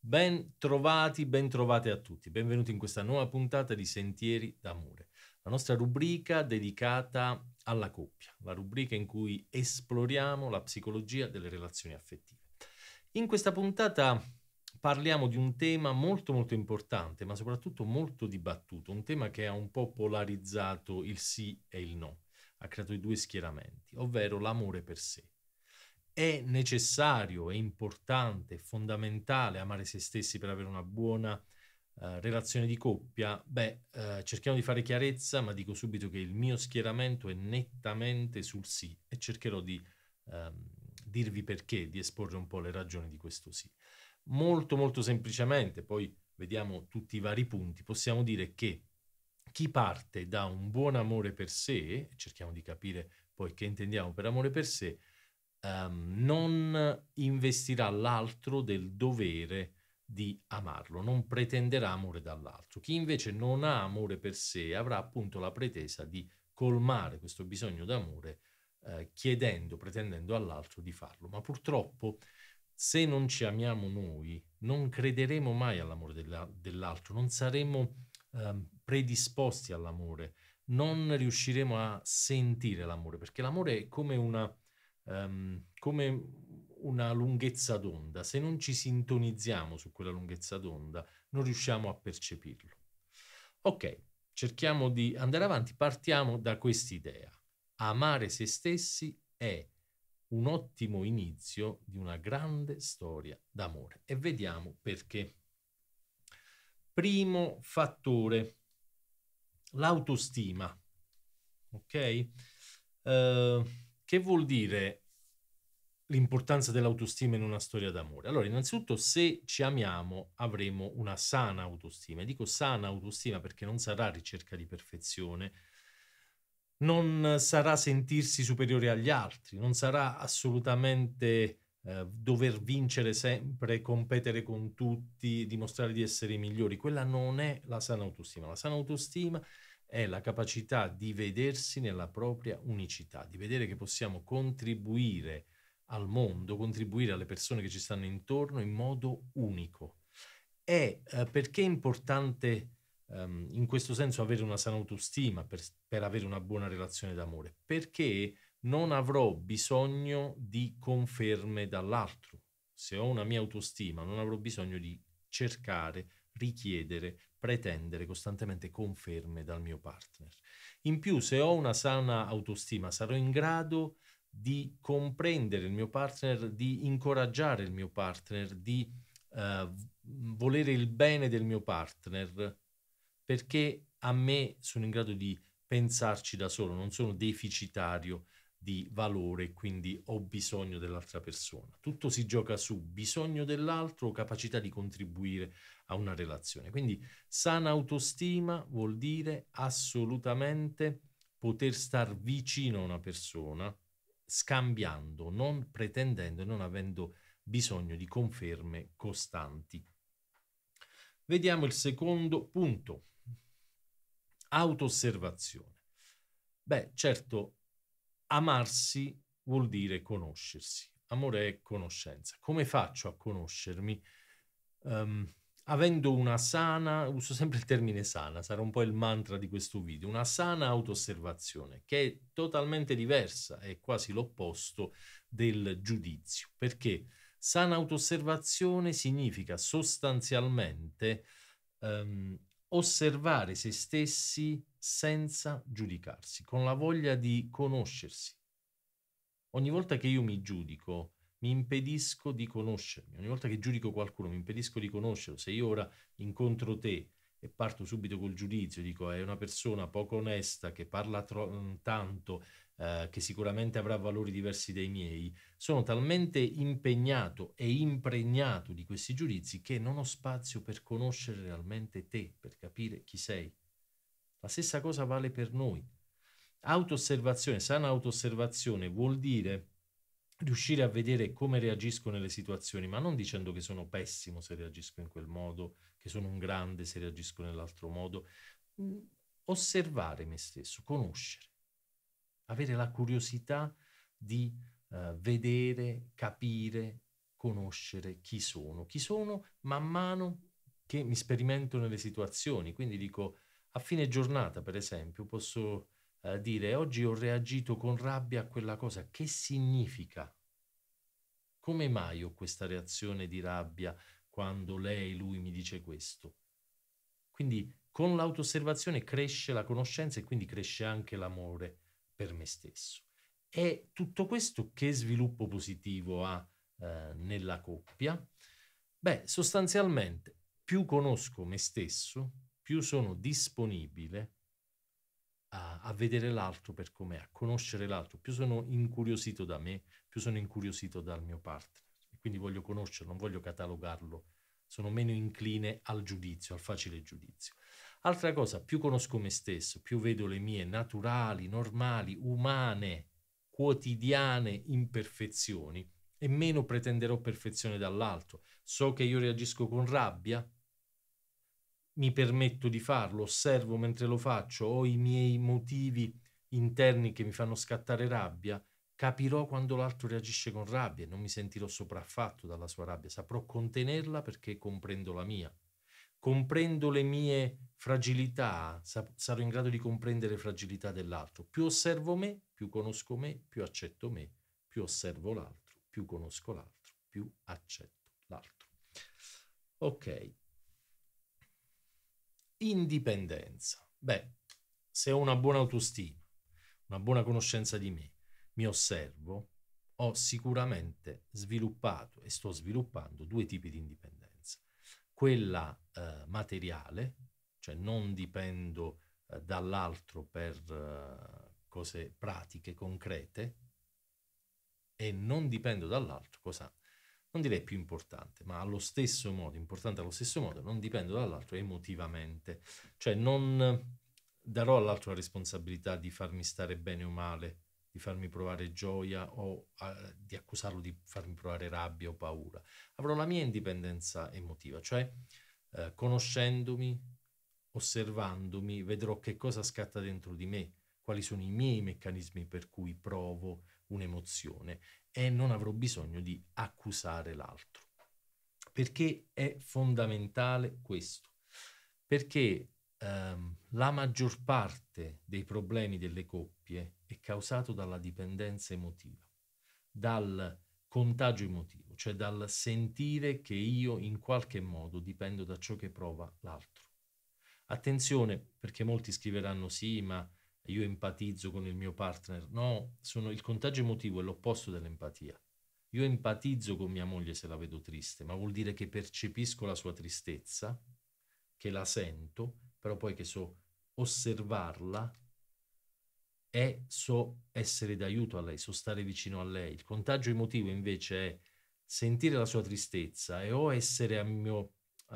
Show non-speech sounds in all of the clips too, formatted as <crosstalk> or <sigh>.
Ben trovati, ben trovate a tutti. Benvenuti in questa nuova puntata di Sentieri d'amore, la nostra rubrica dedicata alla coppia, la rubrica in cui esploriamo la psicologia delle relazioni affettive. In questa puntata parliamo di un tema molto molto importante, ma soprattutto molto dibattuto, un tema che ha un po' polarizzato il sì e il no, ha creato i due schieramenti, ovvero l'amore per sé. È necessario, è importante, è fondamentale amare se stessi per avere una buona Uh, relazione di coppia, beh, uh, cerchiamo di fare chiarezza, ma dico subito che il mio schieramento è nettamente sul sì e cercherò di uh, dirvi perché, di esporre un po' le ragioni di questo sì. Molto, molto semplicemente, poi vediamo tutti i vari punti, possiamo dire che chi parte da un buon amore per sé, cerchiamo di capire poi che intendiamo per amore per sé, um, non investirà l'altro del dovere di amarlo, non pretenderà amore dall'altro. Chi invece non ha amore per sé avrà appunto la pretesa di colmare questo bisogno d'amore eh, chiedendo, pretendendo all'altro di farlo. Ma purtroppo se non ci amiamo noi, non crederemo mai all'amore della, dell'altro, non saremo eh, predisposti all'amore, non riusciremo a sentire l'amore, perché l'amore è come una um, come una lunghezza d'onda. Se non ci sintonizziamo su quella lunghezza d'onda, non riusciamo a percepirlo. Ok, cerchiamo di andare avanti, partiamo da quest'idea. Amare se stessi è un ottimo inizio di una grande storia d'amore e vediamo perché. Primo fattore, l'autostima. Ok? Uh, che vuol dire l'importanza dell'autostima in una storia d'amore? Allora, innanzitutto, se ci amiamo, avremo una sana autostima. E dico sana autostima perché non sarà ricerca di perfezione, non sarà sentirsi superiore agli altri, non sarà assolutamente eh, dover vincere sempre, competere con tutti, dimostrare di essere i migliori. Quella non è la sana autostima. La sana autostima è è la capacità di vedersi nella propria unicità, di vedere che possiamo contribuire al mondo, contribuire alle persone che ci stanno intorno in modo unico. E eh, perché è importante um, in questo senso avere una sana autostima per, per avere una buona relazione d'amore? Perché non avrò bisogno di conferme dall'altro. Se ho una mia autostima, non avrò bisogno di cercare, richiedere pretendere costantemente conferme dal mio partner. In più, se ho una sana autostima, sarò in grado di comprendere il mio partner, di incoraggiare il mio partner, di uh, volere il bene del mio partner, perché a me sono in grado di pensarci da solo, non sono deficitario di valore, quindi ho bisogno dell'altra persona. Tutto si gioca su bisogno dell'altro, capacità di contribuire a una relazione. Quindi sana autostima vuol dire assolutamente poter star vicino a una persona, scambiando, non pretendendo e non avendo bisogno di conferme costanti. Vediamo il secondo punto. Autosservazione. Beh, certo, amarsi vuol dire conoscersi. Amore è conoscenza. Come faccio a conoscermi? Um, avendo una sana, uso sempre il termine sana, sarà un po' il mantra di questo video, una sana autosservazione che è totalmente diversa, è quasi l'opposto del giudizio, perché sana autosservazione significa sostanzialmente um, osservare se stessi senza giudicarsi, con la voglia di conoscersi. Ogni volta che io mi giudico, mi impedisco di conoscermi. Ogni volta che giudico qualcuno, mi impedisco di conoscerlo. Se io ora incontro te e parto subito col giudizio, dico è una persona poco onesta, che parla tro- mm, tanto, eh, che sicuramente avrà valori diversi dai miei, sono talmente impegnato e impregnato di questi giudizi che non ho spazio per conoscere realmente te, per capire chi sei. La stessa cosa vale per noi. Autoosservazione, sana autoosservazione vuol dire riuscire a vedere come reagisco nelle situazioni, ma non dicendo che sono pessimo se reagisco in quel modo, che sono un grande se reagisco nell'altro modo. Mm, osservare me stesso, conoscere, avere la curiosità di uh, vedere, capire, conoscere chi sono, chi sono man mano che mi sperimento nelle situazioni. Quindi dico, a fine giornata, per esempio, posso eh, dire oggi ho reagito con rabbia a quella cosa. Che significa? Come mai ho questa reazione di rabbia quando lei, lui mi dice questo? Quindi con l'autosservazione cresce la conoscenza e quindi cresce anche l'amore per me stesso. E tutto questo che sviluppo positivo ha eh, nella coppia? Beh, sostanzialmente più conosco me stesso, più sono disponibile a, a vedere l'altro per com'è, a conoscere l'altro, più sono incuriosito da me, più sono incuriosito dal mio partner. E quindi voglio conoscerlo, non voglio catalogarlo, sono meno incline al giudizio, al facile giudizio. Altra cosa, più conosco me stesso, più vedo le mie naturali, normali, umane, quotidiane imperfezioni e meno pretenderò perfezione dall'altro. So che io reagisco con rabbia, mi permetto di farlo, osservo mentre lo faccio, ho i miei motivi interni che mi fanno scattare rabbia, capirò quando l'altro reagisce con rabbia e non mi sentirò sopraffatto dalla sua rabbia, saprò contenerla perché comprendo la mia. Comprendo le mie fragilità, sarò in grado di comprendere le fragilità dell'altro. Più osservo me, più conosco me, più accetto me, più osservo l'altro, più conosco l'altro, più accetto l'altro. Ok, indipendenza. Beh, se ho una buona autostima, una buona conoscenza di me, mi osservo, ho sicuramente sviluppato e sto sviluppando due tipi di indipendenza. Quella eh, materiale, cioè non dipendo eh, dall'altro per eh, cose pratiche, concrete, e non dipendo dall'altro cosa non direi più importante, ma allo stesso modo, importante allo stesso modo, non dipendo dall'altro emotivamente. Cioè non darò all'altro la responsabilità di farmi stare bene o male, di farmi provare gioia o uh, di accusarlo di farmi provare rabbia o paura. Avrò la mia indipendenza emotiva, cioè uh, conoscendomi, osservandomi, vedrò che cosa scatta dentro di me, quali sono i miei meccanismi per cui provo un'emozione e non avrò bisogno di accusare l'altro. Perché è fondamentale questo? Perché ehm, la maggior parte dei problemi delle coppie è causato dalla dipendenza emotiva, dal contagio emotivo, cioè dal sentire che io in qualche modo dipendo da ciò che prova l'altro. Attenzione, perché molti scriveranno sì, ma io empatizzo con il mio partner. No, sono, il contagio emotivo è l'opposto dell'empatia. Io empatizzo con mia moglie se la vedo triste, ma vuol dire che percepisco la sua tristezza, che la sento, però poi che so osservarla e so essere d'aiuto a lei, so stare vicino a lei. Il contagio emotivo invece è sentire la sua tristezza e o essere a, mio, uh,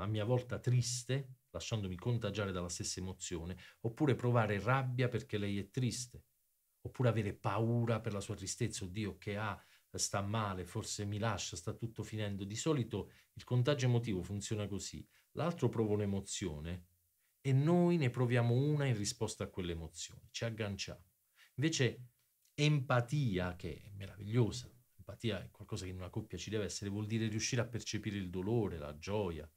a mia volta triste lasciandomi contagiare dalla stessa emozione, oppure provare rabbia perché lei è triste, oppure avere paura per la sua tristezza, oddio che ha, sta male, forse mi lascia, sta tutto finendo. Di solito il contagio emotivo funziona così, l'altro prova un'emozione e noi ne proviamo una in risposta a quell'emozione, ci agganciamo. Invece empatia, che è meravigliosa, empatia è qualcosa che in una coppia ci deve essere, vuol dire riuscire a percepire il dolore, la gioia,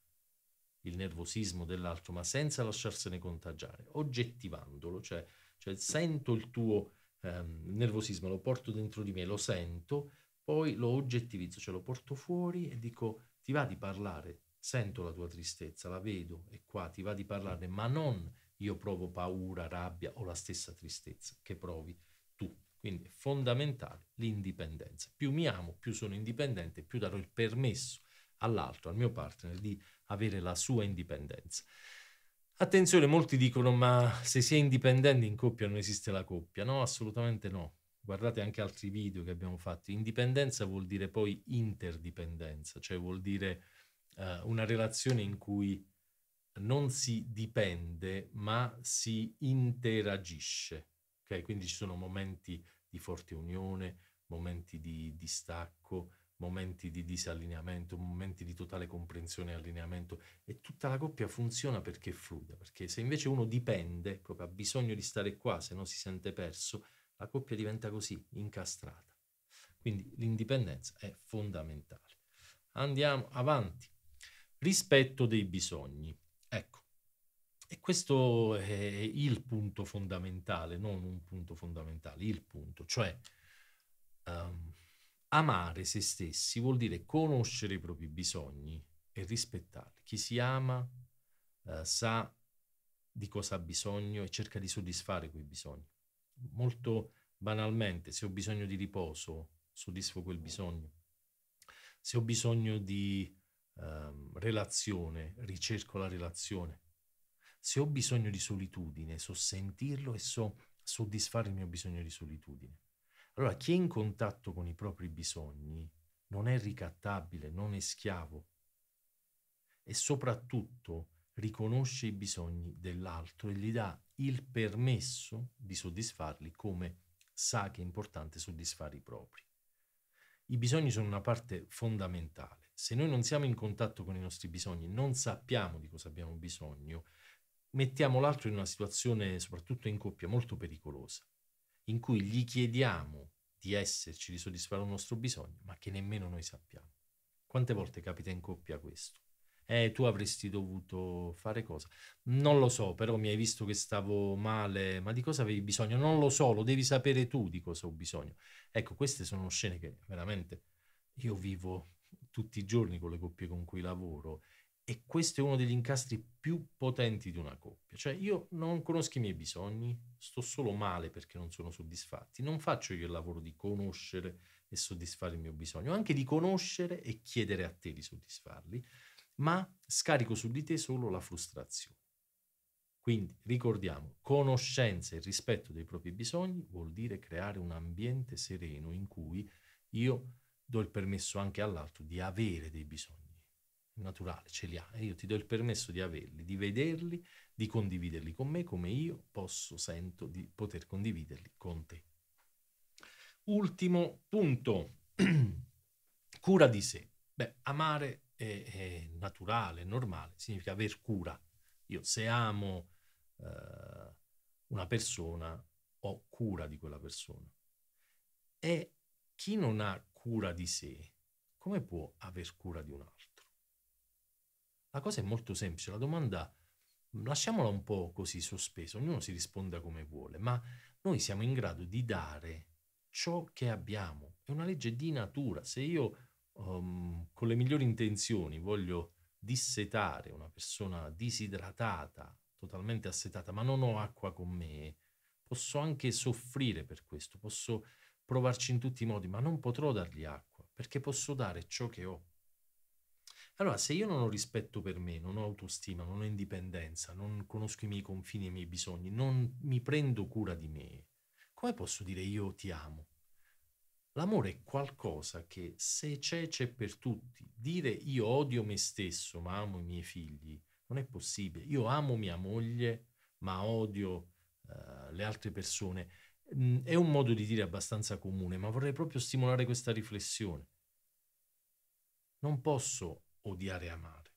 il nervosismo dell'altro, ma senza lasciarsene contagiare, oggettivandolo, cioè, cioè sento il tuo ehm, nervosismo, lo porto dentro di me, lo sento, poi lo oggettivizzo, cioè lo porto fuori e dico ti va di parlare, sento la tua tristezza, la vedo, è qua, ti va di parlare, ma non io provo paura, rabbia o la stessa tristezza che provi tu. Quindi è fondamentale l'indipendenza. Più mi amo, più sono indipendente, più darò il permesso all'altro, al mio partner, di avere la sua indipendenza. Attenzione, molti dicono ma se si è indipendenti in coppia non esiste la coppia. No, assolutamente no. Guardate anche altri video che abbiamo fatto. Indipendenza vuol dire poi interdipendenza, cioè vuol dire uh, una relazione in cui non si dipende ma si interagisce. Okay? Quindi ci sono momenti di forte unione, momenti di distacco, momenti di disallineamento, momenti di totale comprensione e allineamento e tutta la coppia funziona perché è fluida, perché se invece uno dipende, proprio ha bisogno di stare qua, se no si sente perso, la coppia diventa così, incastrata. Quindi l'indipendenza è fondamentale. Andiamo avanti. Rispetto dei bisogni. Ecco, e questo è il punto fondamentale, non un punto fondamentale, il punto, cioè... Um, Amare se stessi vuol dire conoscere i propri bisogni e rispettarli. Chi si ama eh, sa di cosa ha bisogno e cerca di soddisfare quei bisogni. Molto banalmente, se ho bisogno di riposo, soddisfo quel bisogno. Se ho bisogno di eh, relazione, ricerco la relazione. Se ho bisogno di solitudine, so sentirlo e so soddisfare il mio bisogno di solitudine. Allora chi è in contatto con i propri bisogni non è ricattabile, non è schiavo e soprattutto riconosce i bisogni dell'altro e gli dà il permesso di soddisfarli come sa che è importante soddisfare i propri. I bisogni sono una parte fondamentale. Se noi non siamo in contatto con i nostri bisogni, non sappiamo di cosa abbiamo bisogno, mettiamo l'altro in una situazione, soprattutto in coppia, molto pericolosa in cui gli chiediamo di esserci, di soddisfare un nostro bisogno, ma che nemmeno noi sappiamo. Quante volte capita in coppia questo? Eh, tu avresti dovuto fare cosa? Non lo so, però mi hai visto che stavo male, ma di cosa avevi bisogno? Non lo so, lo devi sapere tu di cosa ho bisogno. Ecco, queste sono scene che veramente io vivo tutti i giorni con le coppie con cui lavoro e questo è uno degli incastri più potenti di una coppia. Cioè io non conosco i miei bisogni, sto solo male perché non sono soddisfatti. Non faccio io il lavoro di conoscere e soddisfare il mio bisogno, anche di conoscere e chiedere a te di soddisfarli, ma scarico su di te solo la frustrazione. Quindi ricordiamo, conoscenza e rispetto dei propri bisogni vuol dire creare un ambiente sereno in cui io do il permesso anche all'altro di avere dei bisogni naturale ce li ha e io ti do il permesso di averli, di vederli, di condividerli con me come io posso, sento di poter condividerli con te. Ultimo punto, <clears throat> cura di sé. Beh, amare è, è naturale, è normale, significa aver cura. Io se amo eh, una persona, ho cura di quella persona. E chi non ha cura di sé, come può aver cura di un altro? La cosa è molto semplice, la domanda lasciamola un po' così sospesa, ognuno si risponda come vuole, ma noi siamo in grado di dare ciò che abbiamo. È una legge di natura. Se io um, con le migliori intenzioni voglio dissetare una persona disidratata, totalmente assetata, ma non ho acqua con me, posso anche soffrire per questo, posso provarci in tutti i modi, ma non potrò dargli acqua, perché posso dare ciò che ho. Allora, se io non ho rispetto per me, non ho autostima, non ho indipendenza, non conosco i miei confini e i miei bisogni, non mi prendo cura di me, come posso dire io ti amo? L'amore è qualcosa che se c'è, c'è per tutti. Dire io odio me stesso, ma amo i miei figli, non è possibile. Io amo mia moglie, ma odio uh, le altre persone. Mm, è un modo di dire abbastanza comune, ma vorrei proprio stimolare questa riflessione. Non posso odiare e amare.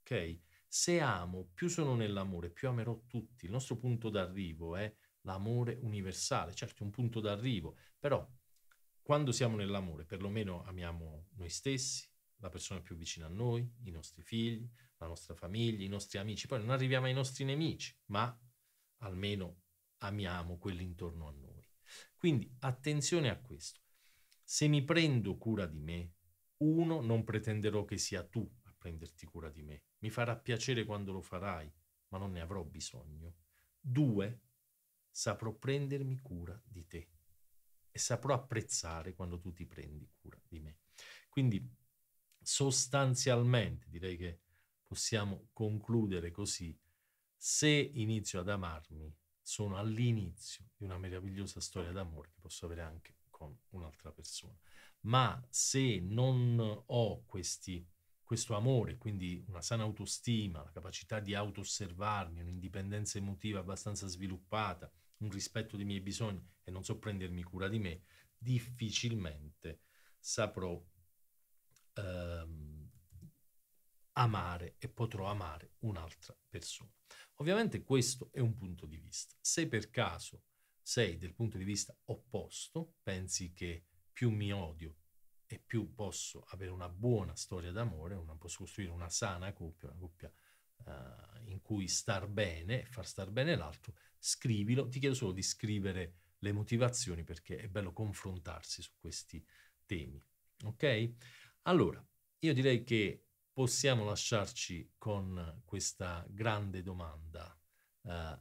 Ok? Se amo, più sono nell'amore, più amerò tutti. Il nostro punto d'arrivo è l'amore universale, certo è un punto d'arrivo, però quando siamo nell'amore, perlomeno amiamo noi stessi, la persona più vicina a noi, i nostri figli, la nostra famiglia, i nostri amici, poi non arriviamo ai nostri nemici, ma almeno amiamo quelli intorno a noi. Quindi attenzione a questo. Se mi prendo cura di me, uno, non pretenderò che sia tu a prenderti cura di me. Mi farà piacere quando lo farai, ma non ne avrò bisogno. Due, saprò prendermi cura di te e saprò apprezzare quando tu ti prendi cura di me. Quindi sostanzialmente direi che possiamo concludere così. Se inizio ad amarmi, sono all'inizio di una meravigliosa storia d'amore che posso avere anche con un'altra persona ma se non ho questi, questo amore, quindi una sana autostima, la capacità di auto-osservarmi, un'indipendenza emotiva abbastanza sviluppata, un rispetto dei miei bisogni e non so prendermi cura di me, difficilmente saprò ehm, amare e potrò amare un'altra persona. Ovviamente questo è un punto di vista. Se per caso sei del punto di vista opposto, pensi che più mi odio e più posso avere una buona storia d'amore, una, posso costruire una sana coppia, una coppia uh, in cui star bene e far star bene l'altro, scrivilo, ti chiedo solo di scrivere le motivazioni perché è bello confrontarsi su questi temi, ok? Allora, io direi che possiamo lasciarci con questa grande domanda. Uh,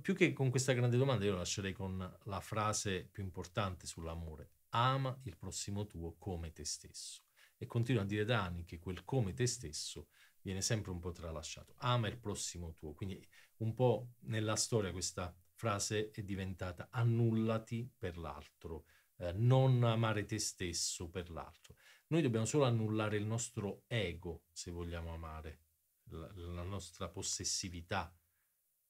più che con questa grande domanda, io lascerei con la frase più importante sull'amore ama il prossimo tuo come te stesso. E continua a dire da anni che quel come te stesso viene sempre un po' tralasciato. Ama il prossimo tuo. Quindi un po' nella storia questa frase è diventata annullati per l'altro, eh, non amare te stesso per l'altro. Noi dobbiamo solo annullare il nostro ego se vogliamo amare, la, la nostra possessività,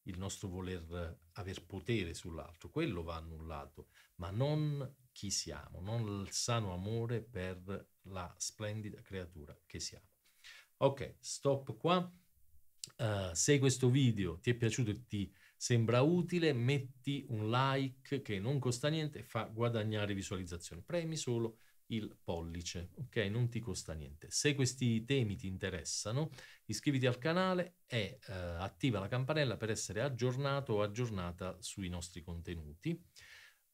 il nostro voler eh, aver potere sull'altro, quello va annullato, ma non chi siamo, non il sano amore per la splendida creatura che siamo. Ok, stop qua. Uh, se questo video ti è piaciuto e ti sembra utile, metti un like che non costa niente e fa guadagnare visualizzazione. Premi solo il pollice, ok? Non ti costa niente. Se questi temi ti interessano, iscriviti al canale e uh, attiva la campanella per essere aggiornato o aggiornata sui nostri contenuti.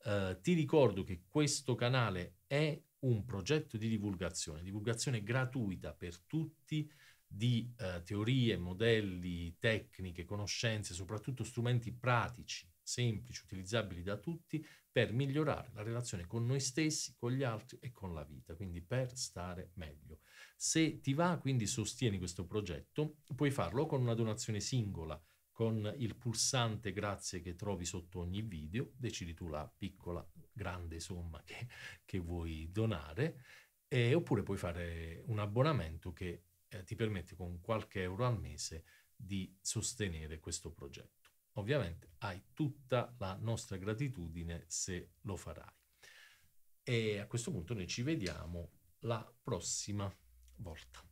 Eh, ti ricordo che questo canale è un progetto di divulgazione, divulgazione gratuita per tutti di eh, teorie, modelli, tecniche, conoscenze, soprattutto strumenti pratici, semplici, utilizzabili da tutti per migliorare la relazione con noi stessi, con gli altri e con la vita, quindi per stare meglio. Se ti va, quindi sostieni questo progetto, puoi farlo con una donazione singola con il pulsante grazie che trovi sotto ogni video, decidi tu la piccola, grande somma che, che vuoi donare, e, oppure puoi fare un abbonamento che eh, ti permette con qualche euro al mese di sostenere questo progetto. Ovviamente hai tutta la nostra gratitudine se lo farai. E a questo punto noi ci vediamo la prossima volta.